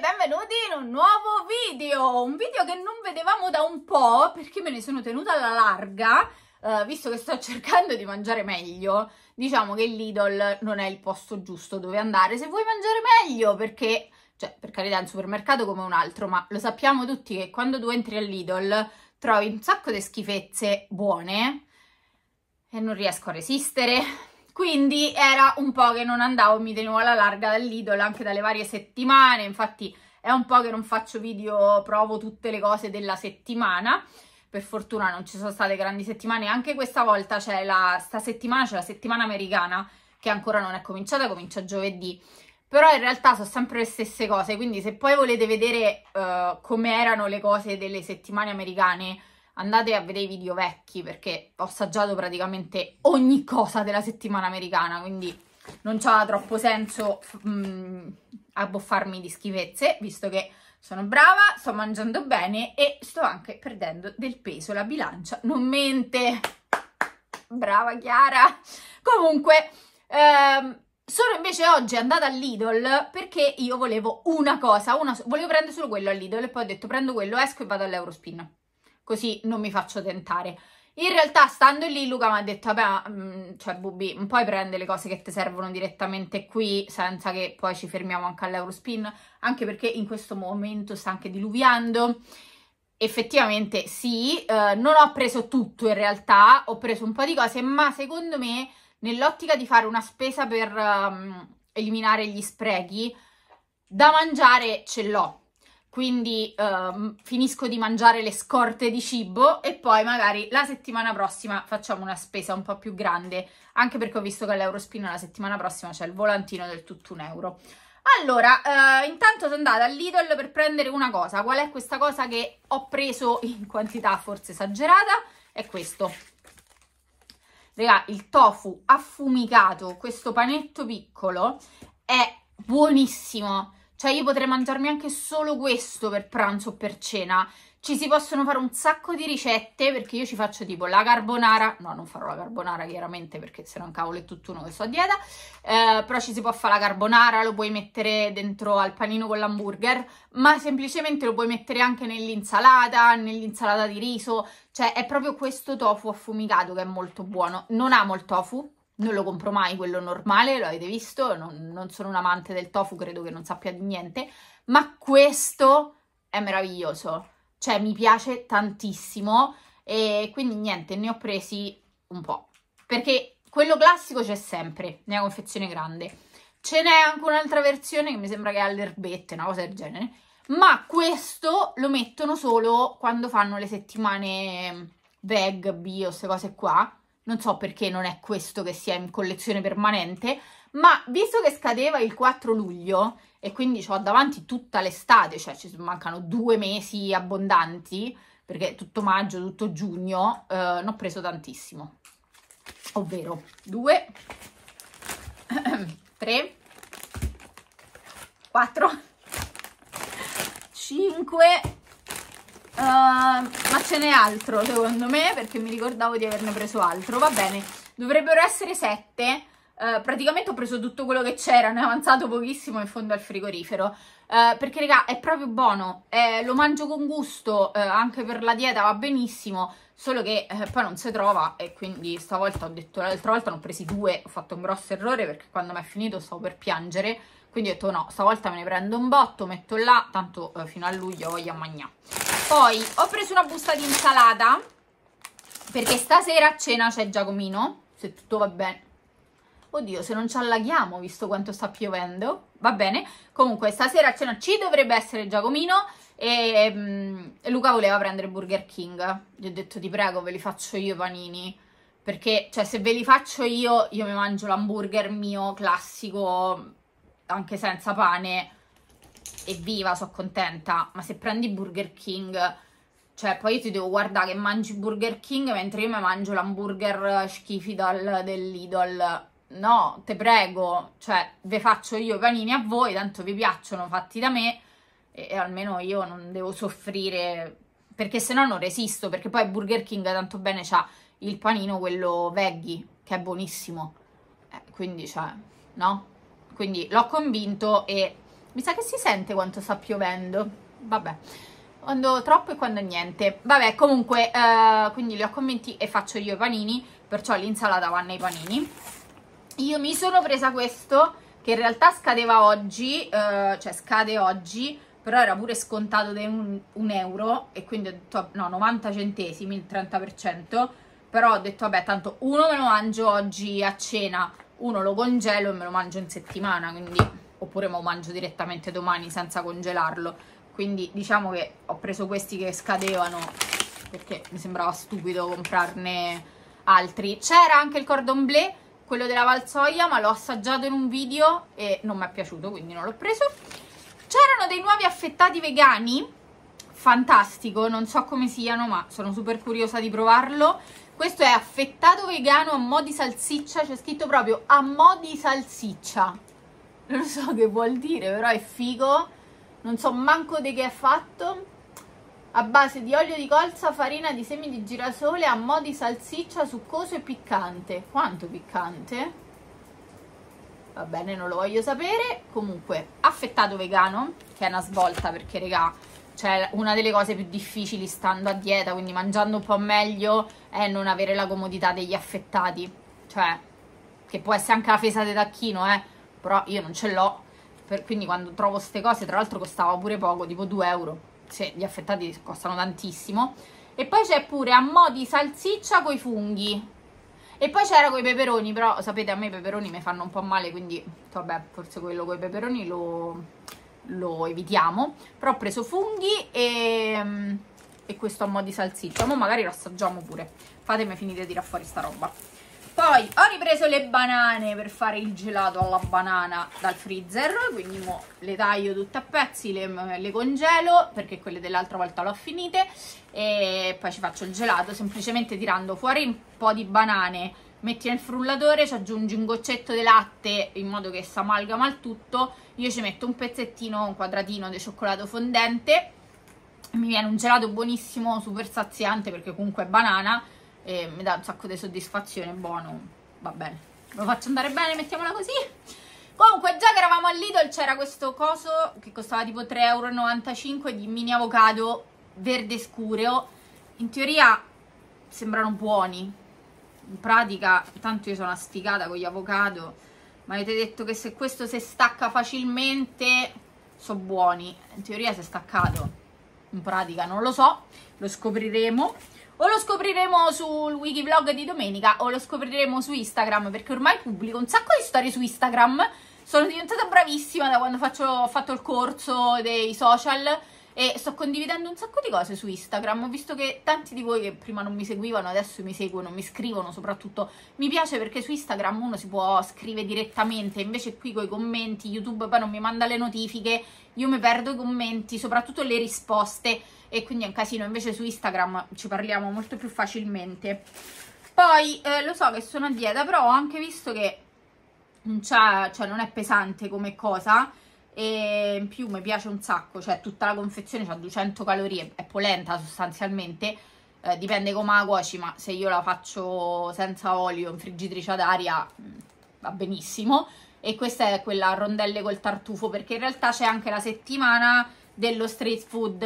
benvenuti in un nuovo video, un video che non vedevamo da un po' perché me ne sono tenuta alla larga, eh, visto che sto cercando di mangiare meglio, diciamo che Lidl non è il posto giusto dove andare se vuoi mangiare meglio perché, cioè per carità è un supermercato come un altro, ma lo sappiamo tutti che quando tu entri Lidl trovi un sacco di schifezze buone e non riesco a resistere, quindi era un po' che non andavo, mi tenevo alla larga dall'idol anche dalle varie settimane, infatti è un po' che non faccio video, provo tutte le cose della settimana, per fortuna non ci sono state grandi settimane, anche questa volta c'è la, settimana, la settimana americana che ancora non è cominciata, comincia giovedì, però in realtà sono sempre le stesse cose, quindi se poi volete vedere uh, come erano le cose delle settimane americane, andate a vedere i video vecchi perché ho assaggiato praticamente ogni cosa della settimana americana, quindi non c'ha troppo senso mh, mm, abboffarmi di schifezze, visto che sono brava, sto mangiando bene e sto anche perdendo del peso, la bilancia non mente. Brava Chiara! Comunque, ehm, sono invece oggi andata all'Idol perché io volevo una cosa, una, volevo prendere solo quello all'Idol e poi ho detto prendo quello, esco e vado all'Eurospin così non mi faccio tentare. In realtà, stando lì, Luca mi ha detto: Vabbè, mm, cioè, Bubi, un po' prendi le cose che ti servono direttamente qui, senza che poi ci fermiamo anche all'Eurospin, anche perché in questo momento sta anche diluviando. Effettivamente, sì, eh, non ho preso tutto in realtà, ho preso un po' di cose, ma secondo me, nell'ottica di fare una spesa per um, eliminare gli sprechi, da mangiare ce l'ho quindi um, finisco di mangiare le scorte di cibo e poi magari la settimana prossima facciamo una spesa un po' più grande, anche perché ho visto che all'Eurospin la settimana prossima c'è il volantino del tutto un euro. Allora, eh, intanto sono andata all'Idol per prendere una cosa, qual è questa cosa che ho preso in quantità forse esagerata? È questo. Raga, il tofu affumicato, questo panetto piccolo, è buonissimo cioè io potrei mangiarmi anche solo questo per pranzo o per cena. Ci si possono fare un sacco di ricette perché io ci faccio tipo la carbonara, no non farò la carbonara chiaramente perché se no un cavolo è tutt'uno che sto a dieta, eh, però ci si può fare la carbonara, lo puoi mettere dentro al panino con l'hamburger, ma semplicemente lo puoi mettere anche nell'insalata, nell'insalata di riso, cioè è proprio questo tofu affumicato che è molto buono, non amo il tofu, non lo compro mai quello normale, lo avete visto, non, non sono un amante del tofu, credo che non sappia di niente, ma questo è meraviglioso, cioè mi piace tantissimo e quindi niente, ne ho presi un po', perché quello classico c'è sempre nella confezione grande. Ce n'è anche un'altra versione che mi sembra che ha le erbette, una cosa del genere, ma questo lo mettono solo quando fanno le settimane veg, bio, queste cose qua, non so perché non è questo che sia in collezione permanente, ma visto che scadeva il 4 luglio e quindi ho davanti tutta l'estate, cioè ci mancano due mesi abbondanti, perché tutto maggio, tutto giugno, eh, ne ho preso tantissimo. Ovvero 2, 3, 4, 5, uh, ma ce n'è altro secondo me perché mi ricordavo di averne preso altro, va bene, dovrebbero essere 7, uh, eh, praticamente ho preso tutto quello che c'era, ne ho avanzato pochissimo in fondo al frigorifero, uh, perché raga è proprio buono, eh, lo mangio con gusto, eh, anche per la dieta va benissimo, solo che eh, poi non si trova e quindi stavolta ho detto, l'altra volta ne ho presi due, ho fatto un grosso errore perché quando mi è finito stavo per piangere, quindi ho detto no, stavolta me ne prendo un botto, metto là, tanto eh, fino a luglio voglio mangiare. Poi ho preso una busta di insalata perché stasera a cena c'è Giacomino, se tutto va bene. Oddio, se non ci allaghiamo, visto quanto sta piovendo, va bene. Comunque, stasera a cena ci dovrebbe essere Giacomino e, um, Luca voleva prendere Burger King. Gli ho detto, ti prego, ve li faccio io i panini. Perché, cioè, se ve li faccio io, io mi mangio l'hamburger mio classico, anche senza pane, evviva, sono contenta, ma se prendi Burger King, cioè poi io ti devo guardare che mangi Burger King mentre io mi mangio l'hamburger schifidol dell'Idol. No, te prego, cioè ve faccio io i panini a voi, tanto vi piacciono fatti da me e, e almeno io non devo soffrire perché se no non resisto, perché poi Burger King tanto bene c'ha il panino quello veggie che è buonissimo. Eh, quindi cioè, no? Quindi l'ho convinto e mi sa che si sente quanto sta piovendo. Vabbè, quando troppo e quando niente. Vabbè, comunque, eh, quindi li ho commenti e faccio io i panini, perciò l'insalata va nei panini. Io mi sono presa questo, che in realtà scadeva oggi, eh, cioè scade oggi, però era pure scontato di un, un, euro e quindi ho detto no 90 centesimi il 30% però ho detto vabbè tanto uno me lo mangio oggi a cena uno lo congelo e me lo mangio in settimana quindi oppure lo mangio direttamente domani senza congelarlo quindi diciamo che ho preso questi che scadevano perché mi sembrava stupido comprarne altri c'era anche il cordon bleu quello della Valsoia ma l'ho assaggiato in un video e non mi è piaciuto quindi non l'ho preso c'erano dei nuovi affettati vegani fantastico non so come siano ma sono super curiosa di provarlo questo è affettato vegano a mo' di salsiccia c'è scritto proprio a mo' di salsiccia non so che vuol dire, però è figo. Non so manco di che è fatto. A base di olio di colza, farina di semi di girasole, a mo' di salsiccia, succoso e piccante. Quanto piccante? Va bene, non lo voglio sapere. Comunque, affettato vegano, che è una svolta perché, regà, cioè una delle cose più difficili stando a dieta, quindi mangiando un po' meglio, è non avere la comodità degli affettati, cioè che può essere anche la fesa di tacchino, eh però io non ce l'ho, quindi quando trovo queste cose, tra l'altro costava pure poco, tipo 2 euro, se gli affettati costano tantissimo, e poi c'è pure a mo' di salsiccia con i funghi, e poi c'era coi peperoni, però sapete a me i peperoni mi fanno un po' male, quindi vabbè, forse quello con i peperoni lo, lo evitiamo, però ho preso funghi e, e questo a mo' di salsiccia, ma magari lo assaggiamo pure, fatemi finire di tirare fuori sta roba. Poi ho ripreso le banane per fare il gelato alla banana dal freezer, quindi le taglio tutte a pezzi, le, le congelo perché quelle dell'altra volta l'ho finite e poi ci faccio il gelato semplicemente tirando fuori un po' di banane, metti nel frullatore, ci aggiungi un goccetto di latte in modo che si amalgama il tutto, io ci metto un pezzettino, un quadratino di cioccolato fondente, mi viene un gelato buonissimo, super saziante perché comunque è banana, e mi dà un sacco di soddisfazione, buono, va bene. Lo faccio andare bene, mettiamola così. Comunque, già che eravamo al Lidl c'era questo coso che costava tipo 3,95 euro di mini avocado verde scuro. In teoria sembrano buoni. In pratica, tanto io sono sfigata con gli avocado. Ma avete detto che se questo si stacca facilmente, sono buoni. In teoria si è staccato. In pratica non lo so, lo scopriremo o lo scopriremo sul wikivlog di domenica o lo scopriremo su Instagram perché ormai pubblico un sacco di storie su Instagram sono diventata bravissima da quando faccio, ho fatto il corso dei social e sto condividendo un sacco di cose su Instagram, ho visto che tanti di voi che prima non mi seguivano adesso mi seguono, mi scrivono soprattutto, mi piace perché su Instagram uno si può scrivere direttamente, invece qui con i commenti YouTube poi non mi manda le notifiche, io mi perdo i commenti, soprattutto le risposte e quindi è un casino, invece su Instagram ci parliamo molto più facilmente. Poi eh, lo so che sono a dieta, però ho anche visto che non, cioè, non è pesante come cosa, e in più mi piace un sacco, cioè tutta la confezione ha 200 calorie, è polenta sostanzialmente, eh, dipende come la cuoci, ma se io la faccio senza olio in friggitrice ad aria mm, va benissimo. E questa è quella a rondelle col tartufo, perché in realtà c'è anche la settimana dello street food.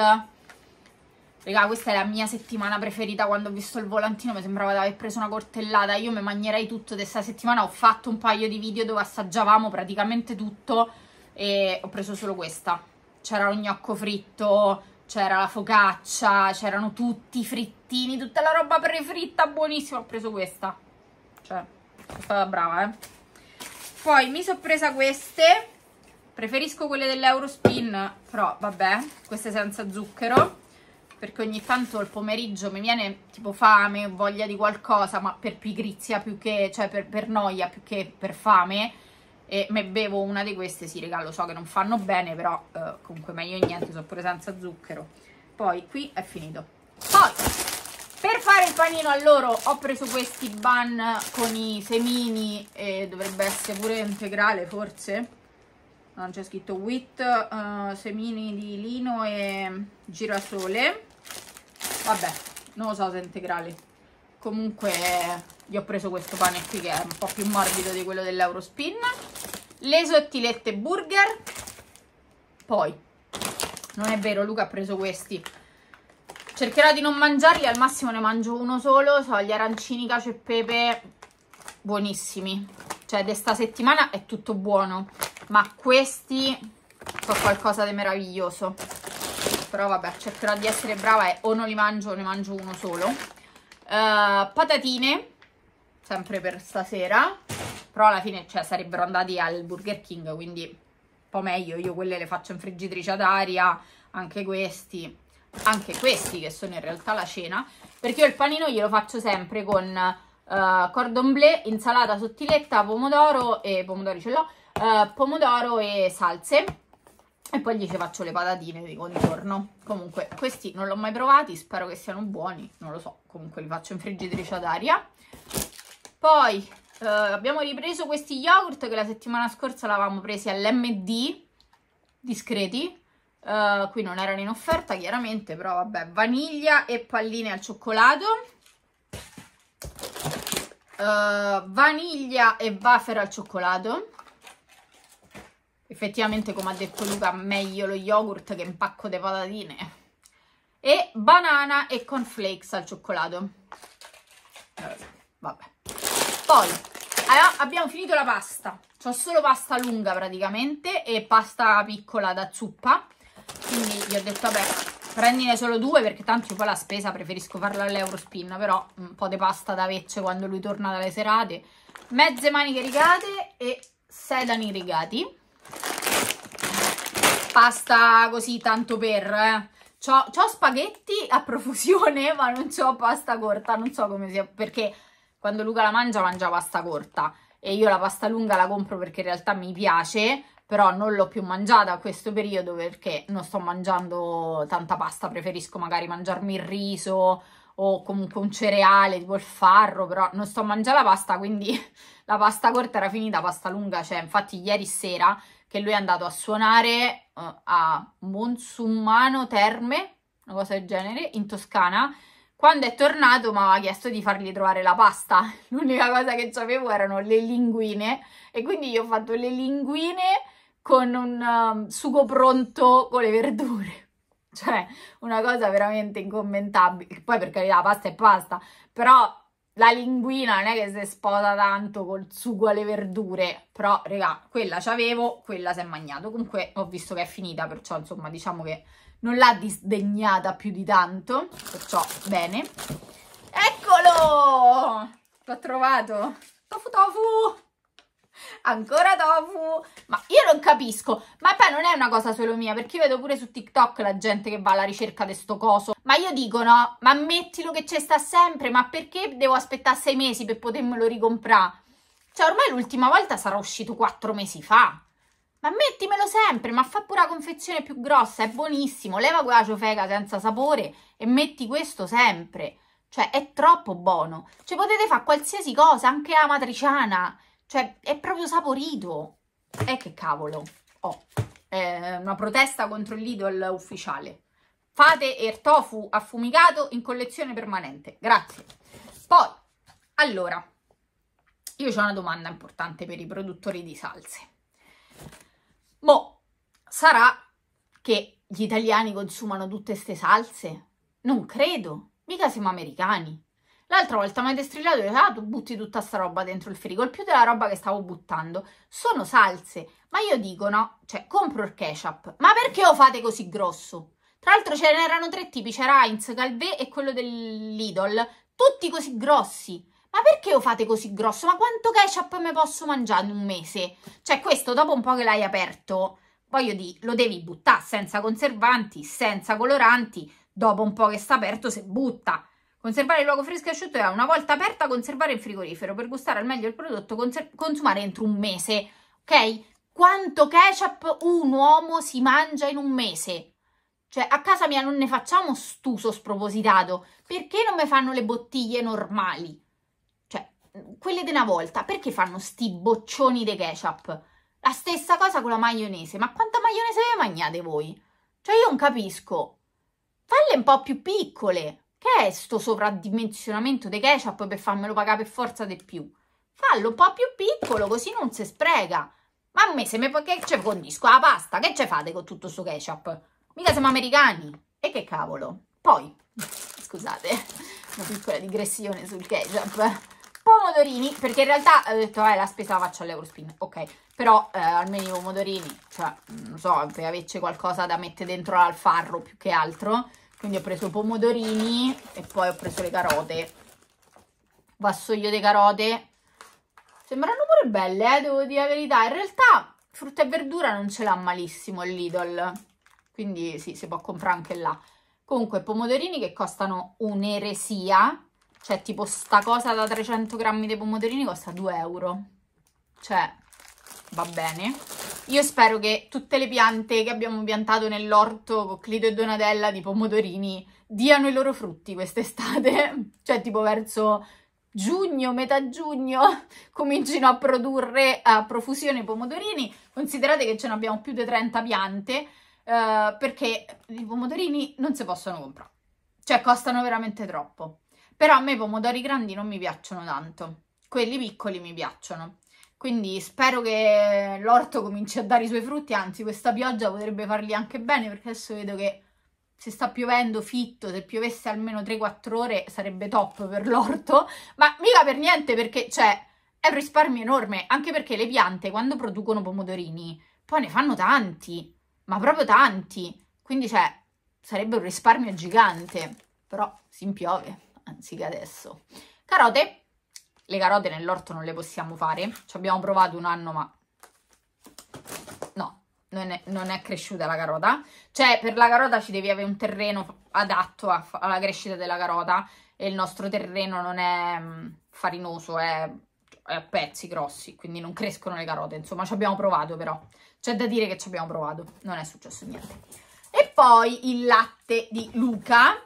Raga, questa è la mia settimana preferita. Quando ho visto il volantino mi sembrava di aver preso una cortellata. Io mi mangerei tutto questa settimana. Ho fatto un paio di video dove assaggiavamo praticamente tutto e ho preso solo questa. C'era lo gnocco fritto, c'era la focaccia, c'erano tutti i frittini, tutta la roba prefritta, buonissima, ho preso questa. Cioè, sono stata brava, eh. Poi mi sono presa queste, preferisco quelle dell'Eurospin, però vabbè, queste senza zucchero, perché ogni tanto il pomeriggio mi viene tipo fame, voglia di qualcosa, ma per pigrizia più che, cioè per, per noia più che per fame, e me bevo una di queste, si regalo, so che non fanno bene, però eh, comunque meglio niente, sono pure senza zucchero. Poi qui è finito. Poi, per fare il panino a loro ho preso questi bun con i semini e dovrebbe essere pure integrale forse. Non c'è scritto wheat, uh, semini di lino e girasole. Vabbè, non lo so se è integrale. Comunque gli ho preso questo pane qui che è un po' più morbido di quello dell'Eurospin le sottilette burger poi non è vero Luca ha preso questi cercherò di non mangiarli al massimo ne mangio uno solo so gli arancini cacio e pepe buonissimi cioè di sta settimana è tutto buono ma questi sono qualcosa di meraviglioso però vabbè cercherò di essere brava e o non li mangio o ne mangio uno solo uh, patatine sempre per stasera però alla fine cioè, sarebbero andati al Burger King, quindi un po' meglio, io quelle le faccio in friggitrice ad aria, anche questi, anche questi che sono in realtà la cena, perché io il panino glielo faccio sempre con uh, cordon bleu, insalata sottiletta, pomodoro e pomodori ce l'ho, uh, pomodoro e salse, e poi gli ci faccio le patatine di contorno. Comunque, questi non l'ho mai provati, spero che siano buoni, non lo so. Comunque li faccio in friggitrice ad aria. Poi Uh, abbiamo ripreso questi yogurt che la settimana scorsa l'avevamo presi all'MD, discreti. Uh, qui non erano in offerta chiaramente, però vabbè, vaniglia e palline al cioccolato. Uh, vaniglia e wafer al cioccolato. Effettivamente, come ha detto Luca, meglio lo yogurt che un pacco di patatine. E banana e cornflakes al cioccolato. vabbè. Poi abbiamo finito la pasta. ho solo pasta lunga praticamente e pasta piccola da zuppa. Quindi gli ho detto, vabbè, prendine solo due perché tanto io poi la spesa preferisco farla all'Eurospin. Però un po' di pasta da vecce quando lui torna dalle serate. Mezze maniche rigate e sedani rigati. Pasta così tanto per... Eh. ho spaghetti a profusione ma non ho pasta corta, non so come sia, perché quando Luca la mangia mangia pasta corta e io la pasta lunga la compro perché in realtà mi piace, però non l'ho più mangiata a questo periodo perché non sto mangiando tanta pasta, preferisco magari mangiarmi il riso o comunque un cereale tipo il farro, però non sto mangiando la pasta, quindi la pasta corta era finita, pasta lunga cioè, infatti ieri sera che lui è andato a suonare uh, a Monsummano Terme, una cosa del genere, in Toscana, quando è tornato mi aveva chiesto di fargli trovare la pasta. L'unica cosa che sapevo erano le linguine e quindi io ho fatto le linguine con un um, sugo pronto con le verdure. Cioè, una cosa veramente incommentabile. Poi, per carità, la pasta è pasta, però la linguina non è che si sposa tanto col sugo alle verdure, però, regà, quella c'avevo, quella si è mangiata. Comunque ho visto che è finita, perciò, insomma, diciamo che non l'ha disdegnata più di tanto, perciò bene. Eccolo! L'ho trovato! Tofu tofu! Ancora tofu! Ma io non capisco, ma poi non è una cosa solo mia, perché io vedo pure su TikTok la gente che va alla ricerca di sto coso. Ma io dico no, ma mettilo che c'è sta sempre, ma perché devo aspettare sei mesi per potermelo ricomprare? Cioè ormai l'ultima volta sarà uscito quattro mesi fa ma mettimelo sempre, ma fa pure la confezione più grossa, è buonissimo. Leva quella ciofeca senza sapore e metti questo sempre. Cioè, è troppo buono. Cioè, potete fare qualsiasi cosa, anche la matriciana. Cioè, è proprio saporito. E eh, che cavolo. Oh, eh, una protesta contro l'idol ufficiale. Fate il tofu affumicato in collezione permanente. Grazie. Poi, allora, io ho una domanda importante per i produttori di salse. Boh, sarà che gli italiani consumano tutte ste salse? Non credo, mica siamo americani. L'altra volta mi avete strillato e ah, tu butti tutta sta roba dentro il frigo, il più della roba che stavo buttando. Sono salse, ma io dico no, cioè compro il ketchup, ma perché lo fate così grosso? Tra l'altro ce n'erano tre tipi, c'era Heinz, Calvé e quello dell'Idol, tutti così grossi ma perché lo fate così grosso? Ma quanto ketchup mi posso mangiare in un mese? Cioè questo dopo un po' che l'hai aperto, voglio dire, lo devi buttare senza conservanti, senza coloranti, dopo un po' che sta aperto se butta. Conservare il luogo fresco e asciutto è una volta aperta conservare il frigorifero per gustare al meglio il prodotto, consumare entro un mese, ok? Quanto ketchup un uomo si mangia in un mese? Cioè, a casa mia non ne facciamo stuso spropositato. Perché non mi fanno le bottiglie normali? quelle di una volta, perché fanno sti boccioni di ketchup? La stessa cosa con la maionese, ma quanta maionese vi mangiate voi? Cioè io non capisco. Falle un po' più piccole. Che è sto sovradimensionamento dei ketchup per farmelo pagare per forza di più? Fallo un po' più piccolo così non si spreca. Ma a me se mi che c'è condisco la pasta, che ce fate con tutto sto ketchup? Mica siamo americani. E che cavolo. Poi, scusate, una piccola digressione sul ketchup. Pomodorini, perché in realtà ho detto, eh, la spesa la faccio all'Eurospin, ok. Però eh, almeno i pomodorini, cioè, mm, non so, per averci qualcosa da mettere dentro l'alfarro più che altro. Quindi ho preso pomodorini e poi ho preso le carote. Vassoio di carote. Sembrano pure belle, eh, devo dire la verità. In realtà frutta e verdura non ce l'ha malissimo il Lidl. Quindi sì, si può comprare anche là. Comunque, pomodorini che costano un'eresia cioè, tipo, sta cosa da 300 grammi dei pomodorini costa 2 euro. Cioè, va bene. Io spero che tutte le piante che abbiamo piantato nell'orto con Clito e Donatella di pomodorini diano i loro frutti quest'estate. cioè, tipo, verso giugno, metà giugno, comincino a produrre a profusione i pomodorini. Considerate che ce ne abbiamo più di 30 piante, eh, perché i pomodorini non si possono comprare. Cioè, costano veramente troppo però a me i pomodori grandi non mi piacciono tanto, quelli piccoli mi piacciono. Quindi spero che l'orto cominci a dare i suoi frutti, anzi questa pioggia potrebbe farli anche bene perché adesso vedo che se sta piovendo fitto, se piovesse almeno 3-4 ore sarebbe top per l'orto, ma mica per niente perché cioè, è un risparmio enorme, anche perché le piante quando producono pomodorini poi ne fanno tanti, ma proprio tanti, quindi cioè, sarebbe un risparmio gigante, però si impiove anziché adesso. Carote, le carote nell'orto non le possiamo fare, ci abbiamo provato un anno ma no, non è, non è cresciuta la carota. Cioè per la carota ci devi avere un terreno adatto a, alla crescita della carota e il nostro terreno non è mm, farinoso, è a pezzi grossi, quindi non crescono le carote. Insomma, ci abbiamo provato però. C'è da dire che ci abbiamo provato, non è successo niente. E poi il latte di Luca,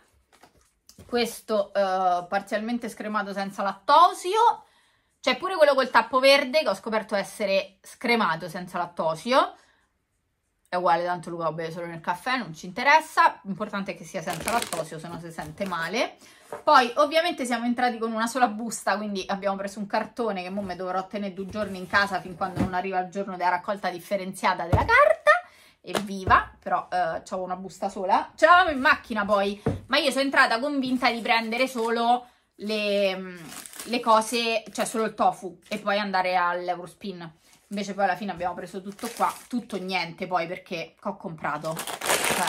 questo uh, parzialmente scremato senza lattosio, c'è pure quello col tappo verde che ho scoperto essere scremato senza lattosio, è uguale, tanto Luca beve solo nel caffè, non ci interessa, l'importante è che sia senza lattosio, se no si sente male. Poi ovviamente siamo entrati con una sola busta, quindi abbiamo preso un cartone che mo me dovrò tenere due giorni in casa fin quando non arriva il giorno della raccolta differenziata della carne evviva, però eh, ho una busta sola. Ce l'avevamo in macchina poi, ma io sono entrata convinta di prendere solo le, mm, le cose, cioè solo il tofu e poi andare all'Eurospin. Invece poi alla fine abbiamo preso tutto qua, tutto niente poi perché ho comprato. Cioè,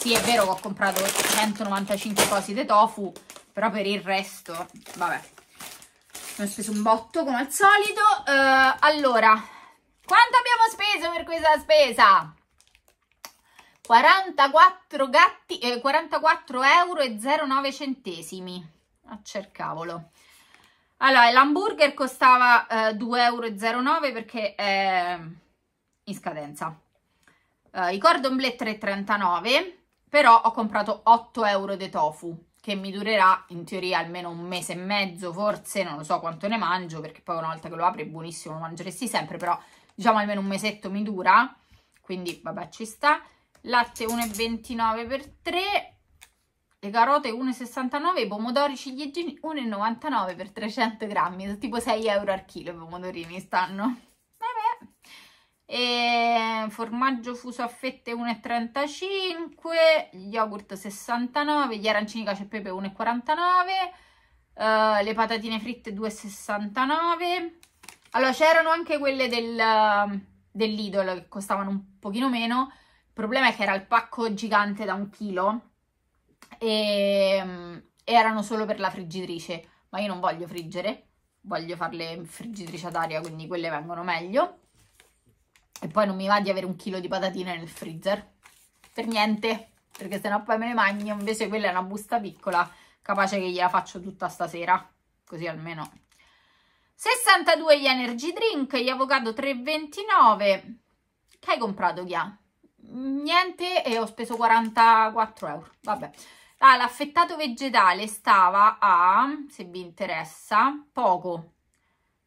sì è vero che ho comprato 195 cose di tofu, però per il resto, vabbè. mi ho speso un botto come al solito. Uh, allora, quanto abbiamo speso per questa spesa? 44 gatti e eh, 44 euro e 09 centesimi a ah, cercavolo allora l'hamburger costava eh, 2,09 euro perché è in scadenza eh, i cordon bleu 3,39 però ho comprato 8 euro di tofu che mi durerà in teoria almeno un mese e mezzo forse non lo so quanto ne mangio perché poi una volta che lo apri è buonissimo lo mangeresti sempre però diciamo almeno un mesetto mi dura quindi vabbè ci sta latte 1,29 per 3 le carote 1,69 i pomodori ciliegini 1,99 per 300 grammi tipo 6 euro al chilo i pomodorini stanno vabbè e formaggio fuso a fette 1,35 yogurt 69 gli arancini cacio e pepe 1,49 uh, eh, le patatine fritte 2,69 allora c'erano anche quelle del, dell'idolo che costavano un pochino meno il problema è che era il pacco gigante da un chilo e mm, erano solo per la friggitrice, ma io non voglio friggere, voglio farle in friggitrice ad aria, quindi quelle vengono meglio. E poi non mi va di avere un chilo di patatine nel freezer, per niente, perché sennò poi me le magno, invece quella è una busta piccola, capace che gliela faccio tutta stasera, così almeno 62 gli energy drink, gli avocado 3,29. Che hai comprato, Chia? niente e ho speso 44 euro, vabbè. Ah, l'affettato vegetale stava a, se vi interessa, poco.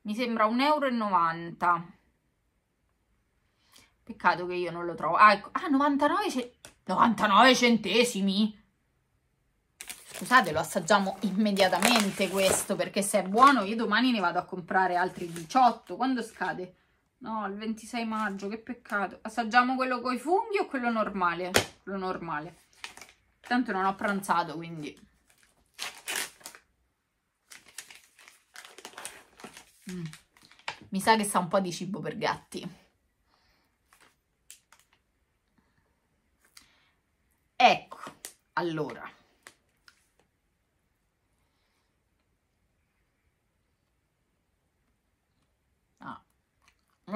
Mi sembra 1,90 euro. Peccato che io non lo trovo. Ah, ecco. ah 99, ce 99 centesimi. Scusate, lo assaggiamo immediatamente questo, perché se è buono io domani ne vado a comprare altri 18. Quando scade? No, il 26 maggio, che peccato. Assaggiamo quello coi funghi o quello normale? Quello normale. Tanto non ho pranzato, quindi... Mm. Mi sa che sa un po' di cibo per gatti. Ecco, allora...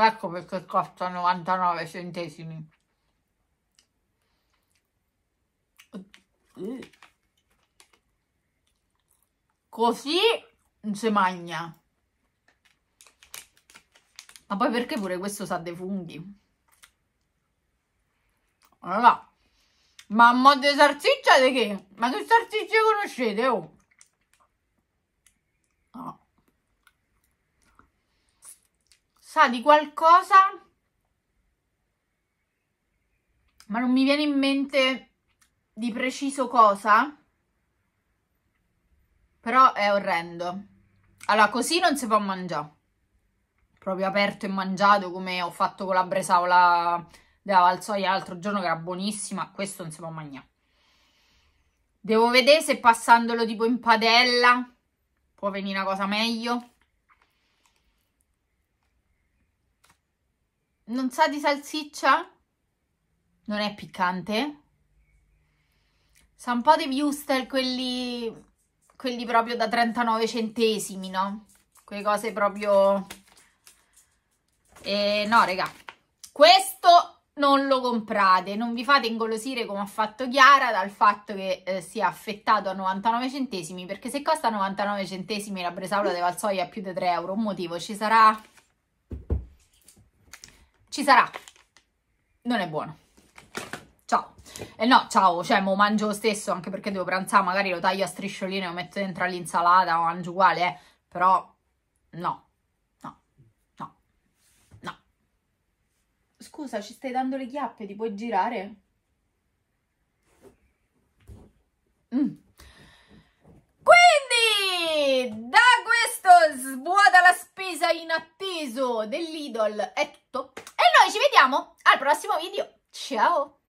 ecco perché costa 99 centesimi così non si magna ma poi perché pure questo sa dei funghi allora ma a mo' di salsiccia di che? ma che salsicce conoscete oh? sa di qualcosa, ma non mi viene in mente di preciso cosa, però è orrendo. Allora, così non si può mangiare. Proprio aperto e mangiato come ho fatto con la bresaola della Valsoia l'altro giorno che era buonissima, questo non si può mangiare. Devo vedere se passandolo tipo in padella può venire una cosa meglio. non sa di salsiccia, non è piccante, sa un po' di Wustel, quelli, quelli proprio da 39 centesimi, no? Quelle cose proprio... Eh, no, raga, questo non lo comprate, non vi fate ingolosire come ha fatto Chiara dal fatto che eh, sia affettato a 99 centesimi, perché se costa 99 centesimi la bresaula di Valsoia più di 3 euro, un motivo ci sarà ci sarà. Non è buono. Ciao. E eh no, ciao, cioè mo mangio lo stesso, anche perché devo pranzare, magari lo taglio a striscioline, lo metto dentro all'insalata, o mangio uguale, eh. Però, no. No. No. No. Scusa, ci stai dando le chiappe, ti puoi girare? Mm. Quindi, da questo svuota la spesa inatteso dell'Idol è tutto. Noi ci vediamo al prossimo video. Ciao!